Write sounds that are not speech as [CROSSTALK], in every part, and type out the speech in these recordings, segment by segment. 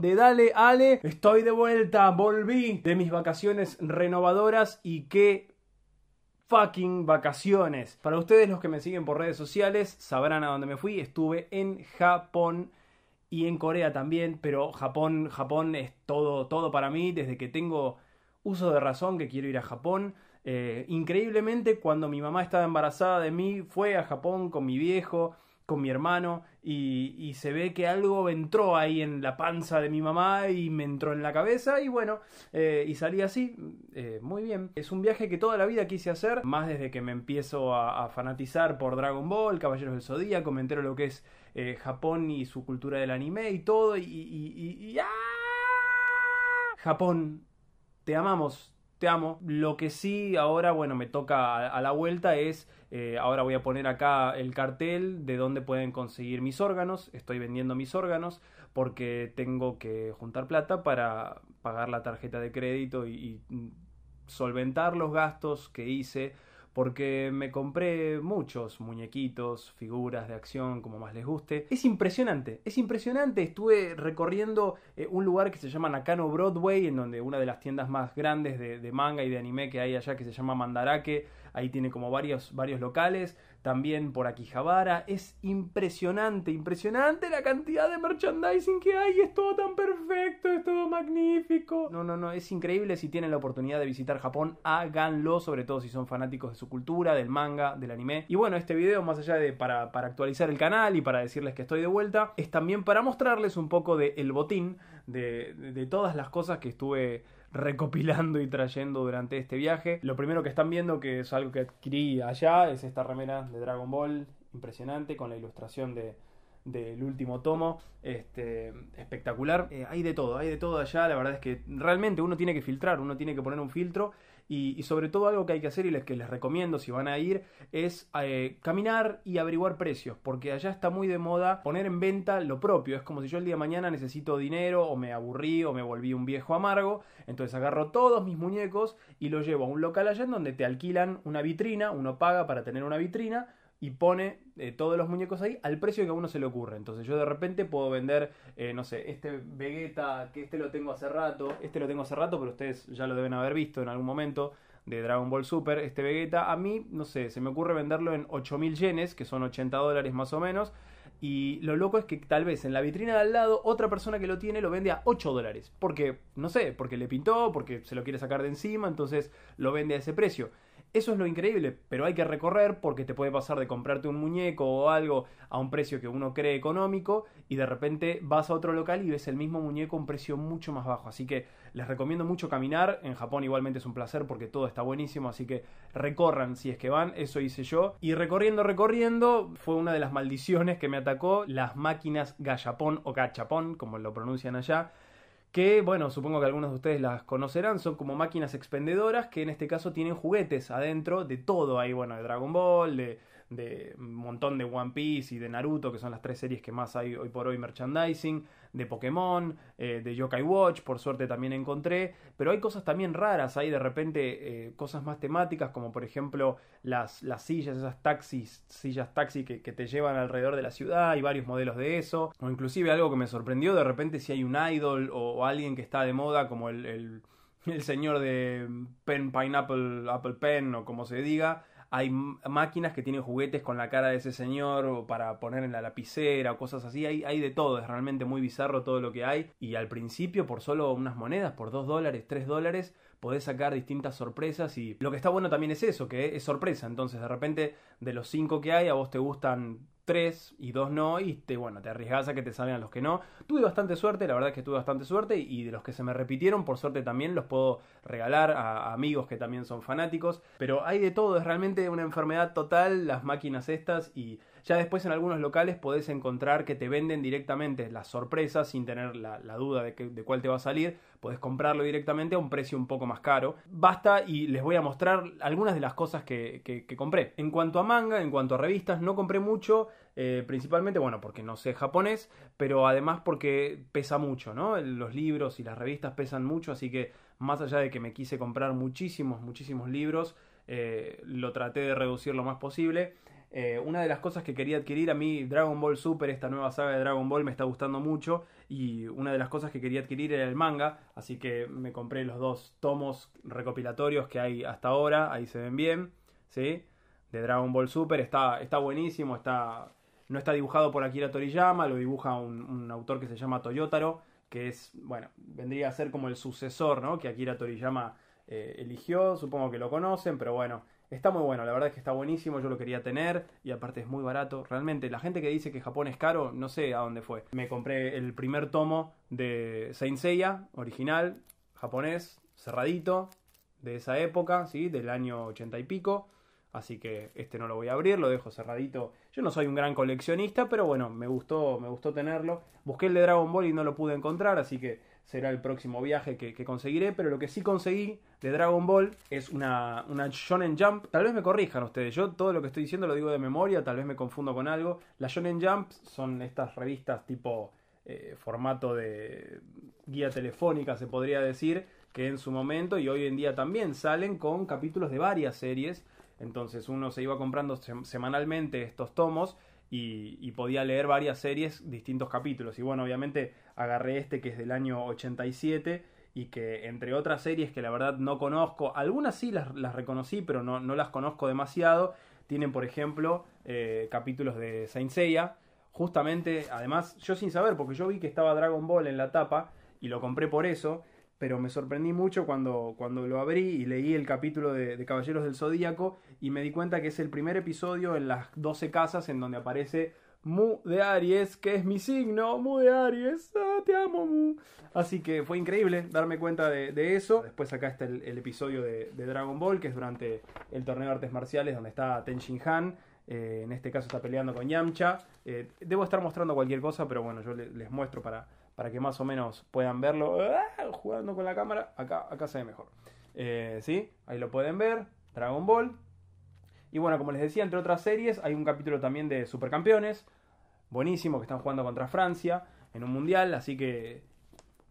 de Dale Ale. Estoy de vuelta, volví de mis vacaciones renovadoras y qué fucking vacaciones. Para ustedes los que me siguen por redes sociales sabrán a dónde me fui. Estuve en Japón y en Corea también, pero Japón, Japón es todo, todo para mí desde que tengo uso de razón que quiero ir a Japón. Eh, increíblemente, cuando mi mamá estaba embarazada de mí, fue a Japón con mi viejo, con mi hermano, y, se ve que algo entró ahí en la panza de mi mamá y me entró en la cabeza y bueno, eh, y salí así, eh, muy bien. Es un viaje que toda la vida quise hacer, más desde que me empiezo a, fanatizar por Dragon Ball, Caballeros del Zodíaco, me lo que es eh, Japón y su cultura del anime y todo y... ¡ah! Japón, te amamos, te amo. Lo que sí ahora, bueno, me toca a, la vuelta es, eh, ahora voy a poner acá el cartel de dónde pueden conseguir mis órganos, estoy vendiendo mis órganos porque tengo que juntar plata para pagar la tarjeta de crédito y solventar los gastos que hice porque me compré muchos muñequitos, figuras de acción, como más les guste. Es impresionante, es impresionante. Estuve recorriendo eh, un lugar que se llama Nakano Broadway, en donde una de las tiendas más grandes de, de manga y de anime que hay allá, que se llama Mandarake, ahí tiene como varios, varios locales, también por Akihabara, es impresionante, impresionante la cantidad de merchandising que hay, es todo tan perfecto, es todo magnífico. No, no, no, es increíble si tienen la oportunidad de visitar Japón, háganlo, sobre todo si son fanáticos de su cultura, del manga, del anime. Y bueno, este video, más allá de para, para actualizar el canal y para decirles que estoy de vuelta, es también para mostrarles un poco del botín, de, de todas las cosas que estuve recopilando y trayendo durante este viaje. Lo primero que están viendo, que es algo que adquirí allá, es esta remera de Dragon Ball, impresionante, con la ilustración de, del último tomo. Este, espectacular. Eh, hay de todo, hay de todo allá. La verdad es que realmente uno tiene que filtrar, uno tiene que poner un filtro y, sobre todo algo que hay que hacer y les, que les recomiendo si van a ir es eh, caminar y averiguar precios, porque allá está muy de moda poner en venta lo propio. Es como si yo el día de mañana necesito dinero o me aburrí o me volví un viejo amargo. Entonces agarro todos mis muñecos y los llevo a un local allá en donde te alquilan una vitrina, uno paga para tener una vitrina y pone eh, todos los muñecos ahí al precio que a uno se le ocurre. Entonces yo de repente puedo vender, eh, no sé, este Vegeta, que este lo tengo hace rato, este lo tengo hace rato, pero ustedes ya lo deben haber visto en algún momento de Dragon Ball Super, este Vegeta, a mí, no sé, se me ocurre venderlo en 8.000 yenes, que son 80 dólares más o menos, y lo loco es que tal vez en la vitrina de al lado otra persona que lo tiene lo vende a 8 dólares, porque, no sé, porque le pintó, porque se lo quiere sacar de encima, entonces lo vende a ese precio. Eso es lo increíble, pero hay que recorrer porque te puede pasar de comprarte un muñeco o algo a un precio que uno cree económico y de repente vas a otro local y ves el mismo muñeco a un precio mucho más bajo. Así que les recomiendo mucho caminar. En Japón igualmente es un placer porque todo está buenísimo, así que recorran si es que van, eso hice yo. Y recorriendo, recorriendo, fue una de las maldiciones que me atacó, las máquinas gachapon o gachapón, como lo pronuncian allá que bueno, supongo que algunos de ustedes las conocerán, son como máquinas expendedoras que en este caso tienen juguetes adentro de todo, ahí bueno, de Dragon Ball, de de un montón de One Piece y de Naruto, que son las tres series que más hay hoy por hoy merchandising, de Pokémon, eh, de Yokai Watch, por suerte también encontré, pero hay cosas también raras, hay de repente eh, cosas más temáticas, como por ejemplo las, las sillas, esas taxis, sillas taxi que, te llevan alrededor de la ciudad, hay varios modelos de eso, o inclusive algo que me sorprendió, de repente si hay un idol o, alguien que está de moda, como el el señor de Pen Pineapple Apple Pen o como se diga, hay máquinas que tienen juguetes con la cara de ese señor o para poner en la lapicera o cosas así, hay, de todo, es realmente muy bizarro todo lo que hay y al principio por solo unas monedas, por 2 dólares, 3 dólares, podés sacar distintas sorpresas y lo que está bueno también es eso, que es sorpresa, entonces de repente de los 5 que hay a vos te gustan tres y dos no, y bueno, te arriesgas a que te salgan los que no. Tuve bastante suerte, la verdad es que tuve bastante suerte, y de los que se me repitieron, por suerte también los puedo regalar a amigos que también son fanáticos. Pero hay de todo, es realmente una enfermedad total las máquinas estas, y ya después en algunos locales podés encontrar que te venden directamente las sorpresas sin tener la, duda de, cuál te va a salir. Podés comprarlo directamente a un precio un poco más caro. Basta y les voy a mostrar algunas de las cosas que, compré. En cuanto a manga, en cuanto a revistas, no compré mucho. Eh, principalmente, bueno, porque no sé japonés, pero además porque pesa mucho, ¿no? Los libros y las revistas pesan mucho, así que más allá de que me quise comprar muchísimos, muchísimos libros, eh, lo traté de reducir lo más posible. Eh, una de las cosas que quería adquirir a mí, Dragon Ball Super, esta nueva saga de Dragon Ball me está gustando mucho y una de las cosas que quería adquirir era el manga, así que me compré los dos tomos recopilatorios que hay hasta ahora, ahí se ven bien, ¿sí? De Dragon Ball Super, está, está buenísimo, está, no está dibujado por Akira Toriyama, lo dibuja un, autor que se llama Toyotaro, que es, bueno, vendría a ser como el sucesor, ¿no? Que Akira Toriyama eh, eligió, supongo que lo conocen, pero bueno, Está muy bueno, la verdad es que está buenísimo, yo lo quería tener y aparte es muy barato. Realmente, la gente que dice que Japón es caro, no sé a dónde fue. Me compré el primer tomo de Saint Seiya, original, japonés, cerradito, de esa época, ¿sí? Del año ochenta y pico. Así que este no lo voy a abrir, lo dejo cerradito. Yo no soy un gran coleccionista, pero bueno, me gustó, me gustó tenerlo. Busqué el de Dragon Ball y no lo pude encontrar, así que será el próximo viaje que, conseguiré, pero lo que sí conseguí de Dragon Ball es una, una Shonen Jump. Tal vez me corrijan ustedes, yo todo lo que estoy diciendo lo digo de memoria, tal vez me confundo con algo. Las Shonen Jump son estas revistas tipo eh, formato de guía telefónica, se podría decir, que en su momento y hoy en día también salen con capítulos de varias series. Entonces uno se iba comprando semanalmente estos tomos y, podía leer varias series, distintos capítulos. Y bueno, obviamente agarré este que es del año 87 y que entre otras series que la verdad no conozco, algunas sí las, reconocí, pero no, las conozco demasiado, tienen por ejemplo eh, capítulos de Saint Seiya. Justamente, además, yo sin saber, porque yo vi que estaba Dragon Ball en la tapa y lo compré por eso pero me sorprendí mucho cuando, cuando lo abrí y leí el capítulo de, Caballeros del Zodíaco y me di cuenta que es el primer episodio en las 12 casas en donde aparece Mu de Aries, que es mi signo, Mu de Aries, ah, te amo Mu. Así que fue increíble darme cuenta de, eso. Después acá está el, episodio de, Dragon Ball, que es durante el torneo de artes marciales donde está Ten Shin Han. Eh, en este caso está peleando con Yamcha. Eh, debo estar mostrando cualquier cosa, pero bueno, yo les muestro para, para que más o menos puedan verlo ¡Ah! jugando con la cámara. Acá, acá se ve mejor. Eh, ¿Sí? Ahí lo pueden ver. Dragon Ball. Y bueno, como les decía, entre otras series, hay un capítulo también de Supercampeones. Buenísimo, que están jugando contra Francia en un mundial. Así que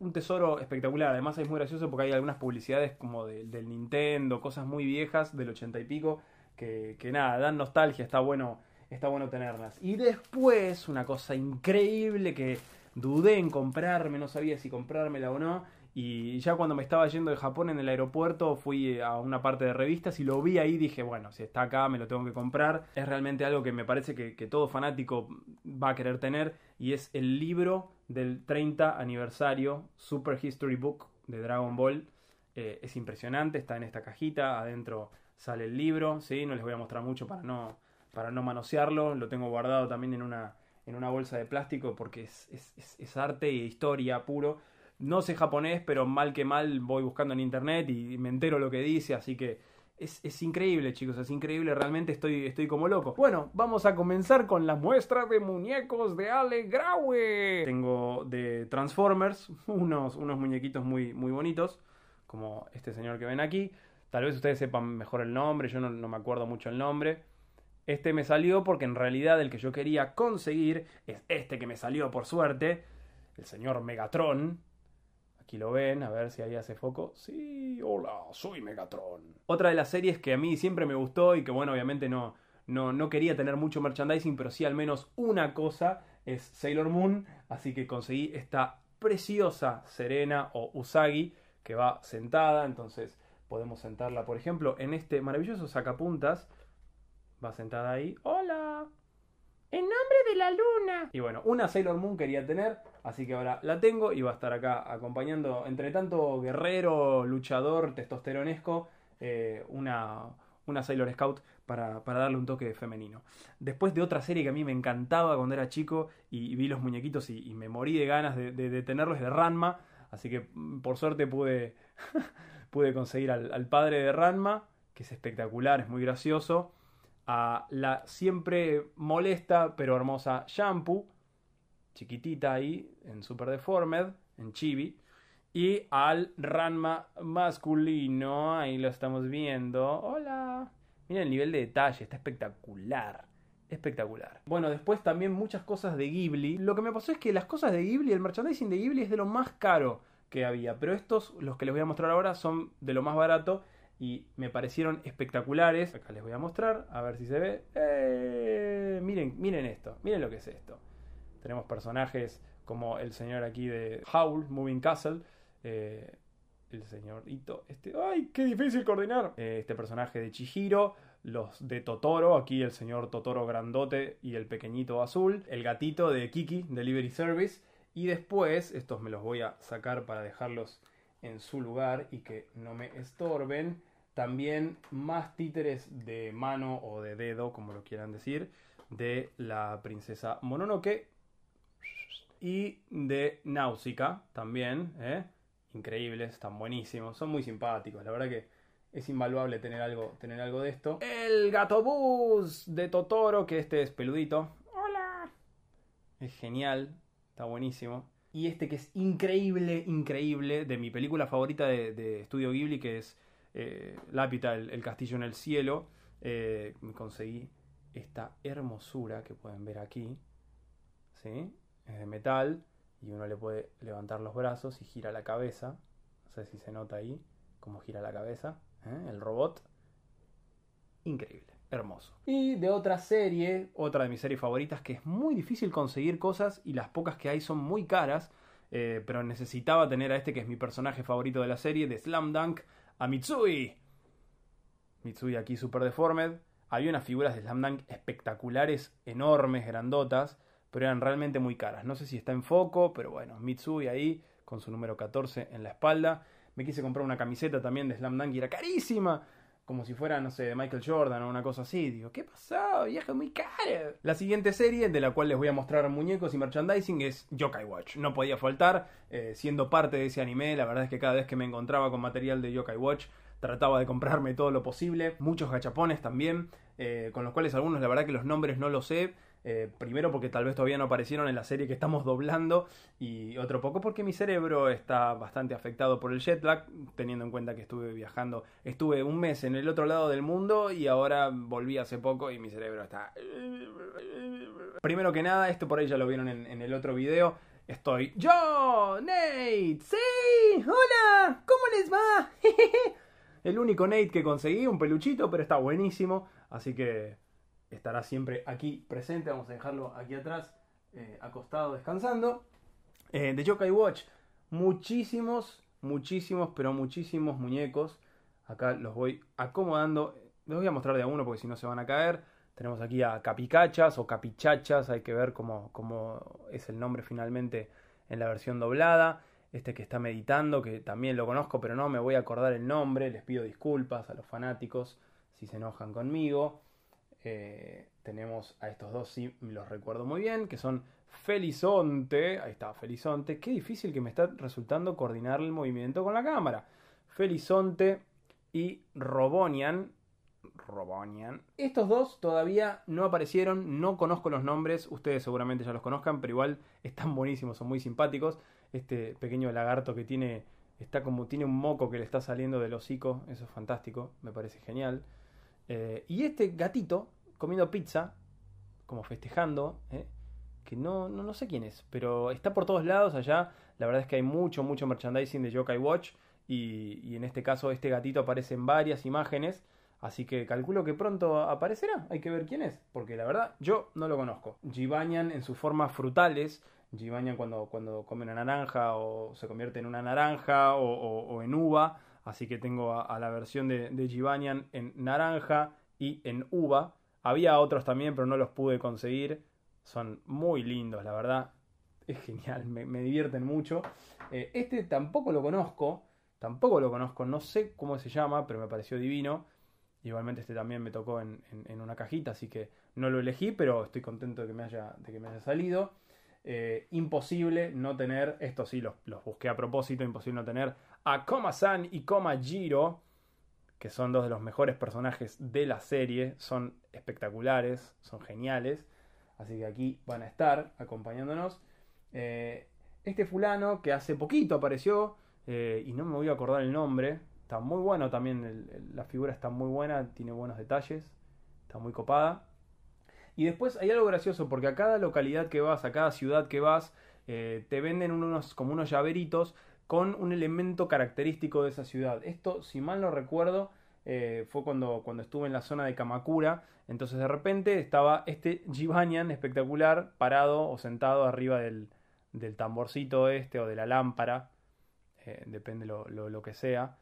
un tesoro espectacular. Además es muy gracioso porque hay algunas publicidades como del Nintendo, cosas muy viejas del ochenta y pico, que, que, nada, dan nostalgia, está bueno, está bueno tenerlas. Y después, una cosa increíble que dudé en comprarme, no sabía si comprármela o no. Y ya cuando me estaba yendo de Japón en el aeropuerto fui a una parte de revistas y lo vi ahí y dije, bueno, si está acá me lo tengo que comprar. Es realmente algo que me parece que, todo fanático va a querer tener y es el libro del 30 aniversario Super History Book de Dragon Ball. Eh, es impresionante, está en esta cajita, adentro sale el libro, ¿sí? no les voy a mostrar mucho para no, para no manosearlo, lo tengo guardado también en una, en una bolsa de plástico porque es, arte y historia puro. No sé japonés, pero mal que mal voy buscando en internet y me entero lo que dice, así que es, increíble, chicos, es increíble, realmente estoy, estoy como loco. Bueno, vamos a comenzar con la muestra de muñecos de Ale Graue. Tengo de Transformers [LAUGHS] unos, unos muñequitos muy, muy bonitos, como este señor que ven aquí. Tal vez ustedes sepan mejor el nombre, yo no me acuerdo mucho el nombre. Este me salió porque en realidad el que yo quería conseguir es este que me salió por suerte, el señor Megatron. Aquí lo ven, a ver si ahí hace foco. Sí, hola, soy Megatron. Otra de las series que a mí siempre me gustó y que bueno, obviamente no, no, no quería tener mucho merchandising, pero sí al menos una cosa es Sailor Moon, así que conseguí esta preciosa Serena o Usagi que va sentada, entonces podemos sentarla, por ejemplo, en este maravilloso sacapuntas va sentada ahí. ¡Hola! En nombre de la luna. Y bueno, una Sailor Moon quería tener, así que ahora la tengo y va a estar acá acompañando, entre tanto guerrero, luchador, testosteronesco, eh, una, Sailor Scout para, para, darle un toque femenino. Después de otra serie que a mí me encantaba cuando era chico y, vi los muñequitos y, me morí de ganas de, de, de, tenerlos de Ranma, así que mm, por suerte pude, [LAUGHS] pude conseguir al, al padre de Ranma, que es espectacular, es muy gracioso a la siempre molesta pero hermosa Shampoo, chiquitita ahí, en Super Deformed, en Chibi, y al Ranma masculino, ahí lo estamos viendo. Hola, miren el nivel de detalle, está espectacular. Espectacular. Bueno, después también muchas cosas de Ghibli. Lo que me pasó es que las cosas de Ghibli, el merchandising de Ghibli es de lo más caro que había. Pero estos, los que les voy a mostrar ahora, son de lo más barato y me parecieron espectaculares. Acá les voy a mostrar, a ver si se ve. Eh, miren, miren esto, miren lo que es esto. Tenemos personajes como el señor aquí de Howl, Moving Castle. Eh, el señorito, este, ¡ay, qué difícil coordinar! Eh, este personaje de Chihiro, los de Totoro, aquí el señor Totoro grandote y el pequeñito azul, el gatito de Kiki, Delivery Service, y después, estos me los voy a sacar para dejarlos en su lugar y que no me estorben, también más títeres de mano o de dedo, como lo quieran decir, de la princesa Mononoke y de Náusica también. ¿eh? Increíbles, están buenísimos, son muy simpáticos, la verdad que es invaluable tener algo, tener algo de esto. El gatobús de Totoro, que este es peludito. Hola. Es genial, está buenísimo. Y este que es increíble, increíble, de mi película favorita de, Estudio Ghibli, que es eh, Lápita, el, castillo en el cielo, eh, conseguí esta hermosura que pueden ver aquí. ¿sí? Es de metal y uno le puede levantar los brazos y gira la cabeza. No sé si se nota ahí cómo gira la cabeza. ¿eh? El robot. Increíble, hermoso. Y de otra serie, otra de mis series favoritas, que es muy difícil conseguir cosas y las pocas que hay son muy caras. pero necesitaba tener a este que es mi personaje favorito de la serie, de Slam Dunk, a Mitsui. Mitsui aquí super deformed. Había unas figuras de Slam Dunk espectaculares, enormes, grandotas, pero eran realmente muy caras. No sé si está en foco, pero bueno, Mitsui ahí con su número 14 en la espalda. Me quise comprar una camiseta también de Slam Dunk y era carísima como si fuera, no sé, de Michael Jordan o una cosa así. Digo, ¿qué pasó? Viaje muy caro. La siguiente serie, de la cual les voy a mostrar muñecos y merchandising, es Yokai Watch. No podía faltar, eh, siendo parte de ese anime, la verdad es que cada vez que me encontraba con material de Yokai Watch, trataba de comprarme todo lo posible. Muchos gachapones también, eh, con los cuales algunos la verdad que los nombres no los sé. Eh, primero porque tal vez todavía no aparecieron en la serie que estamos doblando y otro poco porque mi cerebro está bastante afectado por el jet lag, teniendo en cuenta que estuve viajando, estuve un mes en el otro lado del mundo y ahora volví hace poco y mi cerebro está... Primero que nada, esto por ahí ya lo vieron en, en el otro video. Estoy yo, Nate. Sí, hola, ¿cómo les va? [LAUGHS] el único Nate que conseguí, un peluchito, pero está buenísimo, así que estará siempre aquí presente. Vamos a dejarlo aquí atrás, eh, acostado, descansando. de eh, Jokai Watch, muchísimos, muchísimos, pero muchísimos muñecos. Acá los voy acomodando. Les voy a mostrar de a uno porque si no se van a caer. Tenemos aquí a Capicachas o Capichachas, hay que ver cómo es el nombre finalmente en la versión doblada. Este que está meditando, que también lo conozco, pero no me voy a acordar el nombre. Les pido disculpas a los fanáticos si se enojan conmigo. Eh, tenemos a estos dos, sí, los recuerdo muy bien, que son Felizonte, ahí está, Felizonte, qué difícil que me está resultando coordinar el movimiento con la cámara. Felizonte y Robonian, Robonian. Estos dos todavía no aparecieron, no conozco los nombres, ustedes seguramente ya los conozcan, pero igual están buenísimos, son muy simpáticos. Este pequeño lagarto que tiene, está como tiene un moco que le está saliendo del hocico, eso es fantástico, me parece genial. Eh, y este gatito comiendo pizza, como festejando, ¿eh? que no, no, sé quién es, pero está por todos lados allá. La verdad es que hay mucho, mucho merchandising de Yokai Watch. Y, en este caso, este gatito aparece en varias imágenes. Así que calculo que pronto aparecerá. Hay que ver quién es, porque la verdad yo no lo conozco. Jibanyan en sus formas frutales. Jibanyan cuando, cuando come una naranja o se convierte en una naranja o, en uva. Así que tengo a, la versión de, de en naranja y en uva había otros también, pero no los pude conseguir. Son muy lindos, la verdad. Es genial, me, divierten mucho. Eh, este tampoco lo conozco, tampoco lo conozco, no sé cómo se llama, pero me pareció divino. Igualmente este también me tocó en, una cajita, así que no lo elegí, pero estoy contento de que me haya, de que me haya salido. Eh, imposible no tener, estos sí los, busqué a propósito, imposible no tener a koma San y Coma Giro que son dos de los mejores personajes de la serie, son espectaculares, son geniales, así que aquí van a estar acompañándonos. Eh, este fulano que hace poquito apareció, eh, y no me voy a acordar el nombre, está muy bueno también, la figura está muy buena, tiene buenos detalles, está muy copada. Y después hay algo gracioso, porque a cada localidad que vas, a cada ciudad que vas, eh, te venden unos, como unos llaveritos con un elemento característico de esa ciudad. Esto, si mal no recuerdo, eh, fue cuando, cuando estuve en la zona de Kamakura. Entonces de repente estaba este Jibanyan espectacular parado o sentado arriba del, del tamborcito este o de la lámpara, eh, depende lo, lo, lo, que sea.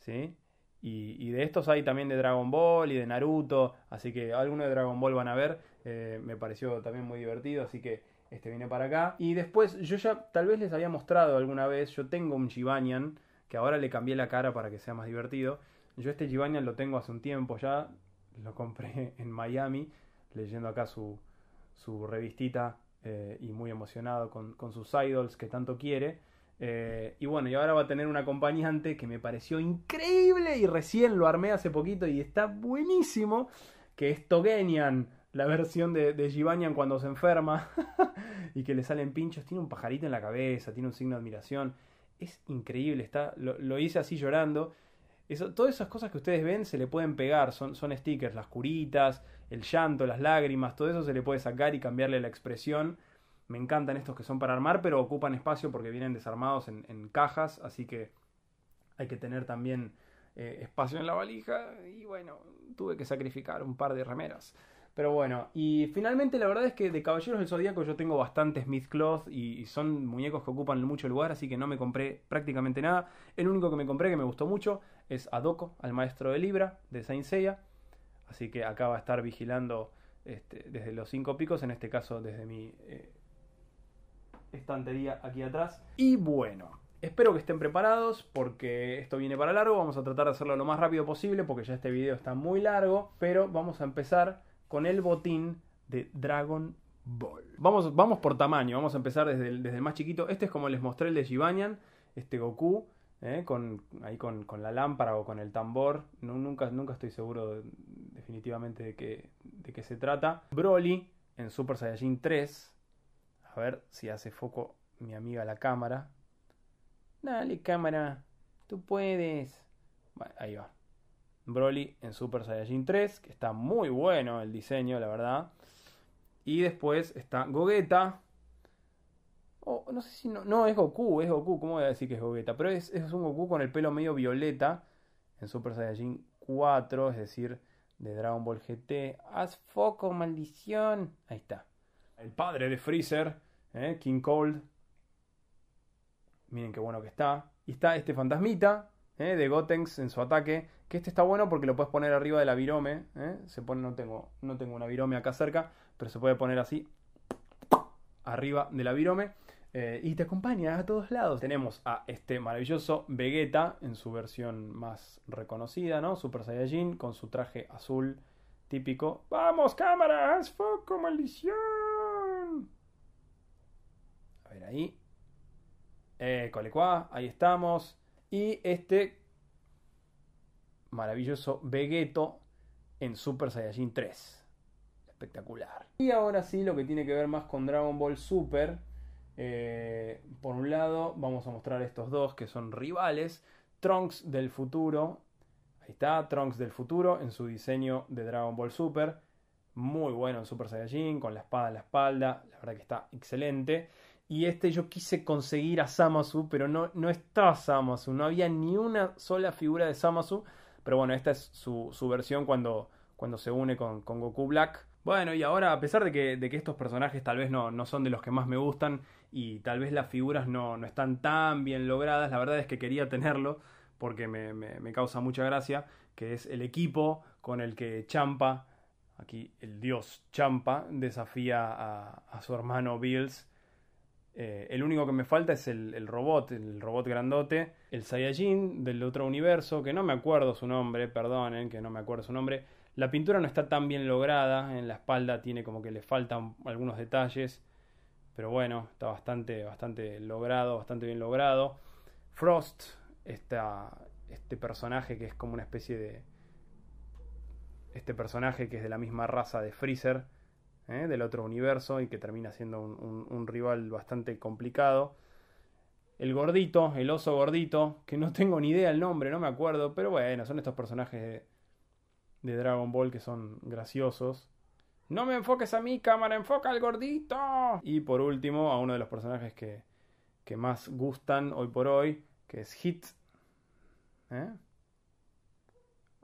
¿sí? Y, de estos hay también de Dragon Ball y de Naruto, así que alguno de Dragon Ball van a ver, eh, me pareció también muy divertido, así que este viene para acá. Y después, yo ya tal vez les había mostrado alguna vez, yo tengo un Jibanyan, que ahora le cambié la cara para que sea más divertido. Yo este Jibanyan lo tengo hace un tiempo ya, lo compré [LAUGHS] en Miami, leyendo acá su, su revistita eh, y muy emocionado con, con sus idols que tanto quiere. Eh, y bueno, y ahora va a tener un acompañante que me pareció increíble y recién lo armé hace poquito y está buenísimo, que es Togenian, la versión de, de cuando se enferma [LAUGHS] y que le salen pinchos. Tiene un pajarito en la cabeza, tiene un signo de admiración. Es increíble, está, lo, lo hice así llorando. Eso, todas esas cosas que ustedes ven se le pueden pegar, son, son stickers, las curitas, el llanto, las lágrimas, todo eso se le puede sacar y cambiarle la expresión me encantan estos que son para armar, pero ocupan espacio porque vienen desarmados en, cajas, así que hay que tener también eh, espacio en la valija. Y bueno, tuve que sacrificar un par de remeras. Pero bueno, y finalmente la verdad es que de Caballeros del Zodíaco yo tengo bastantes smith y, y son muñecos que ocupan mucho lugar, así que no me compré prácticamente nada. El único que me compré que me gustó mucho es Adoco, al maestro de Libra, de Saint Seiya. Así que acá va a estar vigilando este, desde los cinco picos, en este caso desde mi eh, estantería aquí atrás. Y bueno, espero que estén preparados porque esto viene para largo. Vamos a tratar de hacerlo lo más rápido posible porque ya este video está muy largo. Pero vamos a empezar con el botín de Dragon Ball. Vamos, vamos por tamaño, vamos a empezar desde el, desde más chiquito. Este es como les mostré el de Jibanyan, este Goku. Eh, con, ahí con, la lámpara o con el tambor. No, nunca, nunca estoy seguro definitivamente de qué, de qué se trata. Broly en Super Saiyajin 3, a ver si hace foco mi amiga la cámara. Dale, cámara. Tú puedes. ahí va. Broly en Super Saiyajin 3, que está muy bueno el diseño, la verdad. Y después está Gogeta. Oh, no sé si no, no, es Goku, es Goku, ¿cómo voy a decir que es Gogeta? Pero es, es un Goku con el pelo medio violeta en Super Saiyajin 4, es decir, de Dragon Ball GT. Haz foco, maldición. Ahí está. El padre de Freezer ¿eh? King Cold. Miren qué bueno que está. Y está este fantasmita ¿eh? de Gotenks en su ataque. Que este está bueno porque lo puedes poner arriba de la virome. ¿eh? Se pone, no tengo, no tengo una virome acá cerca, pero se puede poner así. Arriba de la virome. y te acompaña a todos lados. Tenemos a este maravilloso Vegeta en su versión más reconocida, ¿no? Super Saiyajin con su traje azul típico. ¡Vamos, cámaras! ¡Foco, maldición! Ahí. Eh, ahí estamos. Y este maravilloso Vegeto en Super Saiyajin 3. Espectacular. Y ahora sí, lo que tiene que ver más con Dragon Ball Super. Eh, por un lado, vamos a mostrar estos dos que son rivales. Trunks del futuro. Ahí está, Trunks del futuro en su diseño de Dragon Ball Super. Muy bueno en Super Saiyajin, con la espada en la espalda. La verdad que está excelente. Y este yo quise conseguir a Samasu, pero no, no está Samasu, no había ni una sola figura de Samasu. Pero bueno, esta es su, versión cuando, cuando se une con, Goku Black. Bueno, y ahora a pesar de que, de que estos personajes tal vez no, no, son de los que más me gustan y tal vez las figuras no, están tan bien logradas, la verdad es que quería tenerlo porque me, causa mucha gracia, que es el equipo con el que Champa, aquí el dios Champa, desafía a su hermano Bills eh, el único que me falta es el, robot, el robot grandote, el Saiyajin del otro universo, que no me acuerdo su nombre, perdonen, que no me acuerdo su nombre. La pintura no está tan bien lograda, en la espalda tiene como que le faltan algunos detalles, pero bueno, está bastante, bastante logrado, bastante bien logrado. Frost, esta, este personaje que es como una especie de... Este personaje que es de la misma raza de Freezer, ¿eh? del otro universo y que termina siendo un, rival bastante complicado. El gordito, el oso gordito, que no tengo ni idea el nombre, no me acuerdo, pero bueno, son estos personajes de, Dragon Ball que son graciosos. No me enfoques a mí, cámara, enfoca al gordito. Y por último, a uno de los personajes que, más gustan hoy por hoy, que es Hit. ¿eh?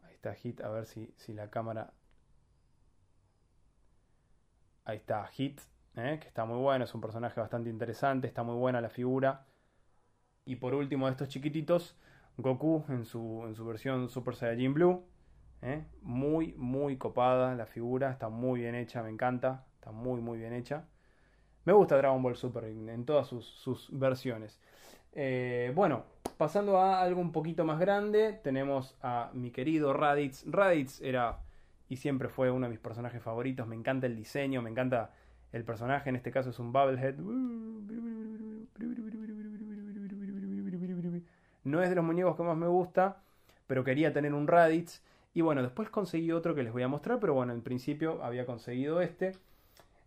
Ahí está Hit, a ver si, si la cámara Ahí está Hit, eh, que está muy bueno, es un personaje bastante interesante, está muy buena la figura. Y por último, de estos chiquititos, Goku en su, en su versión Super Saiyajin Blue. Eh, muy, muy copada la figura, está muy bien hecha, me encanta, está muy, muy bien hecha. Me gusta Dragon Ball Super en todas sus, versiones. Eh, bueno, pasando a algo un poquito más grande, tenemos a mi querido Raditz. Raditz era y siempre fue uno de mis personajes favoritos. Me encanta el diseño, me encanta el personaje. En este caso es un Bubblehead. No es de los muñecos que más me gusta, pero quería tener un Raditz. Y bueno, después conseguí otro que les voy a mostrar, pero bueno, en principio había conseguido este.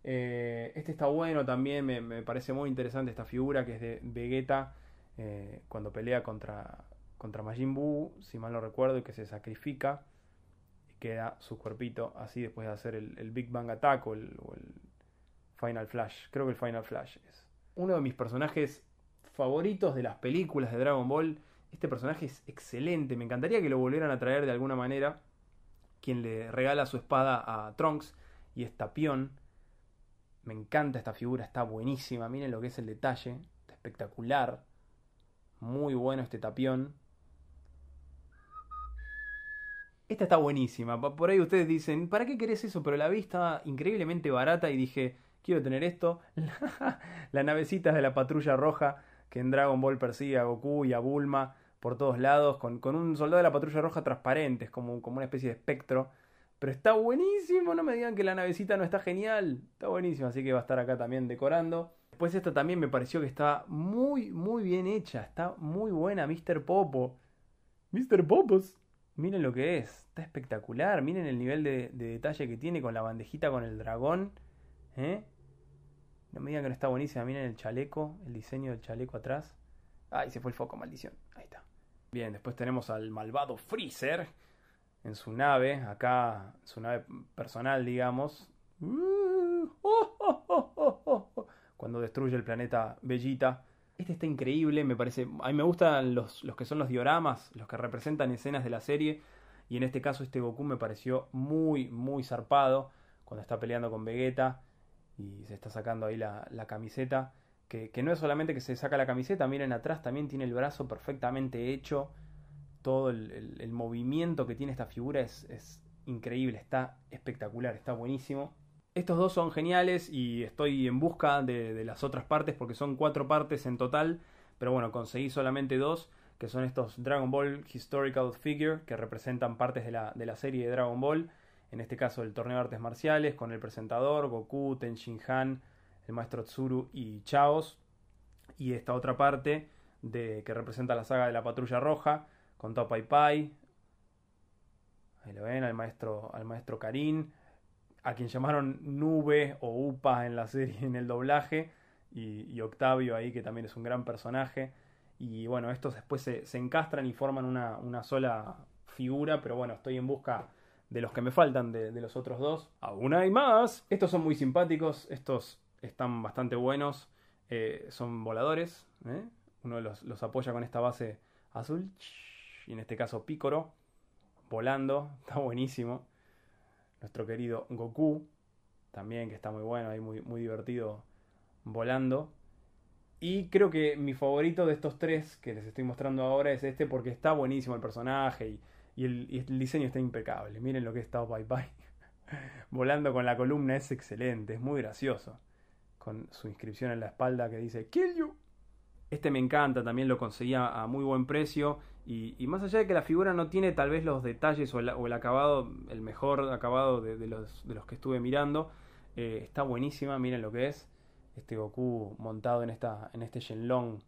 Eh, este está bueno también, me, parece muy interesante esta figura que es de Vegeta eh, cuando pelea contra, contra Majin Buu, si mal no recuerdo, y que se sacrifica queda su cuerpito así después de hacer el, Big Bang Attack o el, Final Flash. Creo que el Final Flash es. Uno de mis personajes favoritos de las películas de Dragon Ball. Este personaje es excelente. Me encantaría que lo volvieran a traer de alguna manera. Quien le regala su espada a Trunks y es Tapión. Me encanta esta figura, está buenísima. Miren lo que es el detalle. espectacular. Muy bueno este Tapión esta está buenísima. Por ahí ustedes dicen, ¿para qué querés eso? Pero la vi estaba increíblemente barata y dije, quiero tener esto. [LAUGHS] La, navecita de la patrulla roja que en Dragon Ball persigue a Goku y a Bulma por todos lados, con, con un soldado de la patrulla roja transparente, es como, como una especie de espectro. Pero está buenísimo, no me digan que la navecita no está genial. Está buenísimo, así que va a estar acá también decorando. Después esta también me pareció que está muy, muy bien hecha. Está muy buena, Mr. Popo. Mr. Popos. Miren lo que es, está espectacular. Miren el nivel de, detalle que tiene con la bandejita con el dragón. ¿eh? No me digan que no está buenísima. Miren el chaleco, el diseño del chaleco atrás. Ay, se fue el foco, maldición. Ahí está. Bien, después tenemos al malvado Freezer en su nave, acá, su nave personal, digamos. Uh, oh, oh, oh, Cuando destruye el planeta Bellita. Este está increíble, me parece. A mí me gustan los, que son los dioramas, los que representan escenas de la serie. Y en este caso, este Goku me pareció muy, muy zarpado cuando está peleando con Vegeta y se está sacando ahí la, camiseta. Que, no es solamente que se saca la camiseta, miren atrás, también tiene el brazo perfectamente hecho. Todo el, movimiento que tiene esta figura es, es increíble, está espectacular, está buenísimo estos dos son geniales y estoy en busca de, las otras partes porque son cuatro partes en total, pero bueno, conseguí solamente dos, que son estos Dragon Ball Historical Figure, que representan partes de la, serie de Dragon Ball, en este caso el torneo de artes marciales, con el presentador, Goku, Ten Han, el maestro Tsuru y Chaos, y esta otra parte de, que representa la saga de la Patrulla Roja, con Topai Pai, ahí lo ven, al maestro, al maestro Karin, a quien llamaron Nube o Upa en la serie, en el doblaje, y, Octavio ahí, que también es un gran personaje. Y bueno, estos después se, encastran y forman una, sola figura, pero bueno, estoy en busca de los que me faltan, de, los otros dos. Aún hay más. Estos son muy simpáticos, estos están bastante buenos, eh, son voladores, ¿eh? uno los, los apoya con esta base azul, y en este caso Pícoro, volando, [LAUGHS] está buenísimo nuestro querido Goku, también que está muy bueno, y muy, muy divertido volando. Y creo que mi favorito de estos tres que les estoy mostrando ahora es este porque está buenísimo el personaje y, el, y el, diseño está impecable. Miren lo que está Bye Bye [LAUGHS] volando con la columna, es excelente, es muy gracioso. Con su inscripción en la espalda que dice Kill You. Este me encanta, también lo conseguía a muy buen precio. Y, más allá de que la figura no tiene tal vez los detalles o el, acabado, el mejor acabado de, los, que estuve mirando, eh, está buenísima, miren lo que es. Este Goku montado en, esta, en este Shenlong,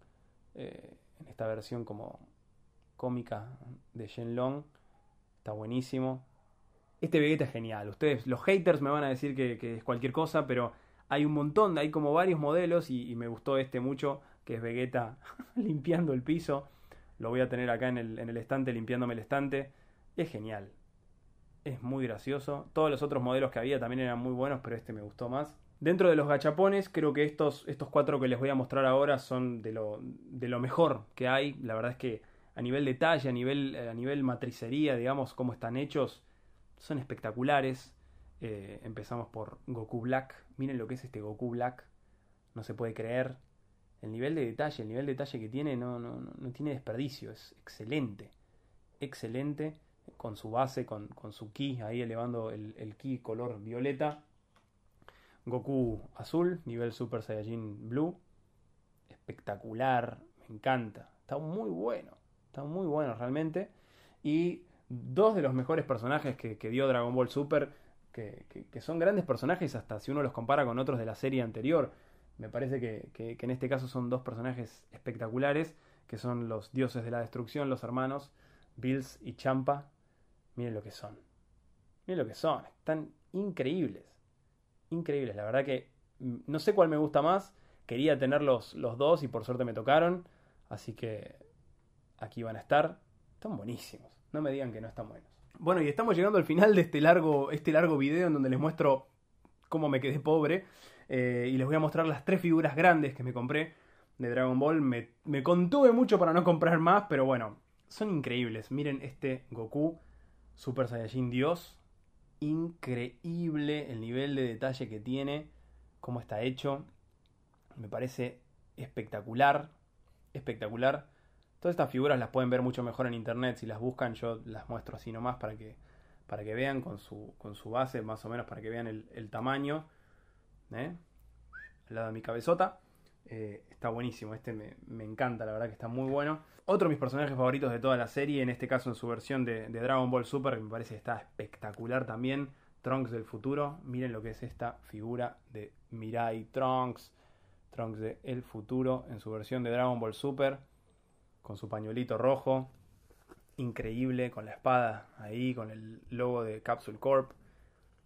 eh, en esta versión como cómica de Shenlong. Está buenísimo. Este Vegeta es genial. Ustedes, los haters me van a decir que, es cualquier cosa, pero hay un montón, hay como varios modelos y me gustó este mucho que es Vegeta [LAUGHS] limpiando el piso. Lo voy a tener acá en el, estante, limpiándome el estante. Es genial. Es muy gracioso. Todos los otros modelos que había también eran muy buenos, pero este me gustó más. Dentro de los gachapones, creo que estos, estos cuatro que les voy a mostrar ahora son de lo, de lo mejor que hay. La verdad es que a nivel detalle, a nivel, a nivel matricería, digamos, cómo están hechos, son espectaculares. Eh, empezamos por Goku Black. Miren lo que es este Goku Black. No se puede creer. El nivel de detalle, el nivel de detalle que tiene no, no, no tiene desperdicio, es excelente. Excelente con su base, con, su ki, ahí elevando el, ki color violeta. Goku azul, nivel Super Saiyajin Blue. Espectacular, me encanta. Está muy bueno, está muy bueno realmente. Y dos de los mejores personajes que, dio Dragon Ball Super, que, que, son grandes personajes hasta si uno los compara con otros de la serie anterior, me parece que, en este caso son dos personajes espectaculares, que son los dioses de la destrucción, los hermanos, Bills y Champa. Miren lo que son. Miren lo que son. Están increíbles. Increíbles. La verdad que mm, no sé cuál me gusta más. Quería tener los, dos y por suerte me tocaron. Así que aquí van a estar. Están buenísimos. No me digan que no están buenos. Bueno, y estamos llegando al final de este largo, este largo video en donde les muestro cómo me quedé pobre. Eh, y les voy a mostrar las tres figuras grandes que me compré de Dragon Ball. Me, contuve mucho para no comprar más, pero bueno, son increíbles. Miren este Goku, Super Saiyajin Dios. Increíble el nivel de detalle que tiene, cómo está hecho. Me parece espectacular, espectacular. Todas estas figuras las pueden ver mucho mejor en internet. Si las buscan, yo las muestro así nomás para que, para que vean con su, base, más o menos para que vean el tamaño. ¿eh? al lado de mi cabezota. Eh, está buenísimo, este me, encanta, la verdad que está muy bueno. Otro de mis personajes favoritos de toda la serie, en este caso en su versión de, Dragon Ball Super, que me parece que está espectacular también. Trunks del futuro, miren lo que es esta figura de Mirai Trunks. Trunks de El futuro en su versión de Dragon Ball Super, con su pañuelito rojo, increíble, con la espada ahí, con el logo de Capsule Corp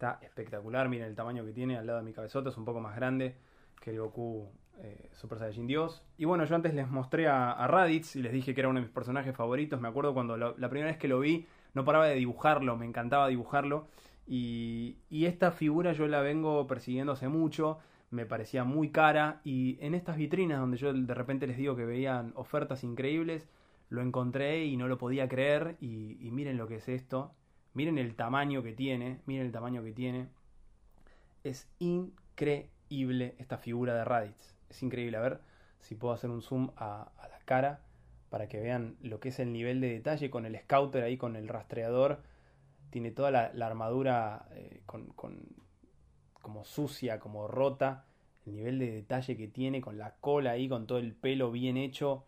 está espectacular. Miren el tamaño que tiene al lado de mi cabezota, es un poco más grande que el Goku eh, Super Saiyajin Dios. Y bueno, yo antes les mostré a, Raditz y les dije que era uno de mis personajes favoritos. Me acuerdo cuando la primera vez que lo vi, no paraba de dibujarlo, me encantaba dibujarlo. Y, esta figura yo la vengo persiguiendo hace mucho, me parecía muy cara. Y en estas vitrinas donde yo de repente les digo que veían ofertas increíbles, lo encontré y no lo podía creer. y miren lo que es esto. Miren el tamaño que tiene, miren el tamaño que tiene. Es increíble esta figura de Raditz. Es increíble. A ver si puedo hacer un zoom a, la cara para que vean lo que es el nivel de detalle con el scouter ahí, con el rastreador. Tiene toda la, armadura eh, con, como sucia, como rota. El nivel de detalle que tiene con la cola ahí, con todo el pelo bien hecho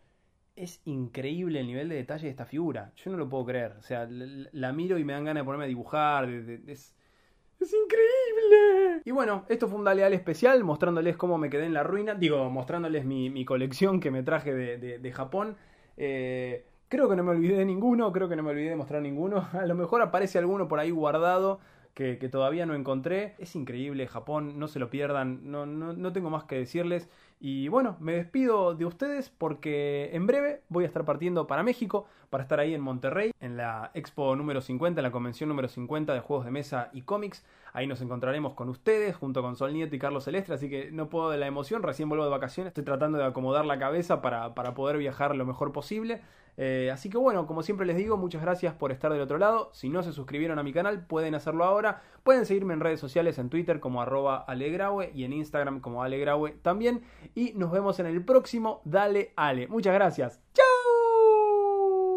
es increíble el nivel de detalle de esta figura. Yo no lo puedo creer. O sea, la, miro y me dan ganas de ponerme a dibujar. es, es increíble. Y bueno, esto fue un Daleal especial, mostrándoles cómo me quedé en la ruina. Digo, mostrándoles mi, mi colección que me traje de, de, Japón. Eh, creo que no me olvidé de ninguno, creo que no me olvidé de mostrar ninguno. [LAUGHS] A lo mejor aparece alguno por ahí guardado que, todavía no encontré. Es increíble Japón, no se lo pierdan, no, no, no tengo más que decirles. Y bueno, me despido de ustedes porque en breve voy a estar partiendo para México, para estar ahí en Monterrey, en la expo número 50, en la convención número 50 de juegos de mesa y cómics. Ahí nos encontraremos con ustedes, junto con Sol Nieto y Carlos Celestre, así que no puedo de la emoción, recién vuelvo de vacaciones, estoy tratando de acomodar la cabeza para, para poder viajar lo mejor posible. Eh, así que bueno, como siempre les digo, muchas gracias por estar del otro lado. Si no se suscribieron a mi canal, pueden hacerlo ahora. Pueden seguirme en redes sociales, en Twitter como arroba alegraue y en Instagram como alegraue también. Y nos vemos en el próximo Dale Ale. Muchas gracias. ¡Chao!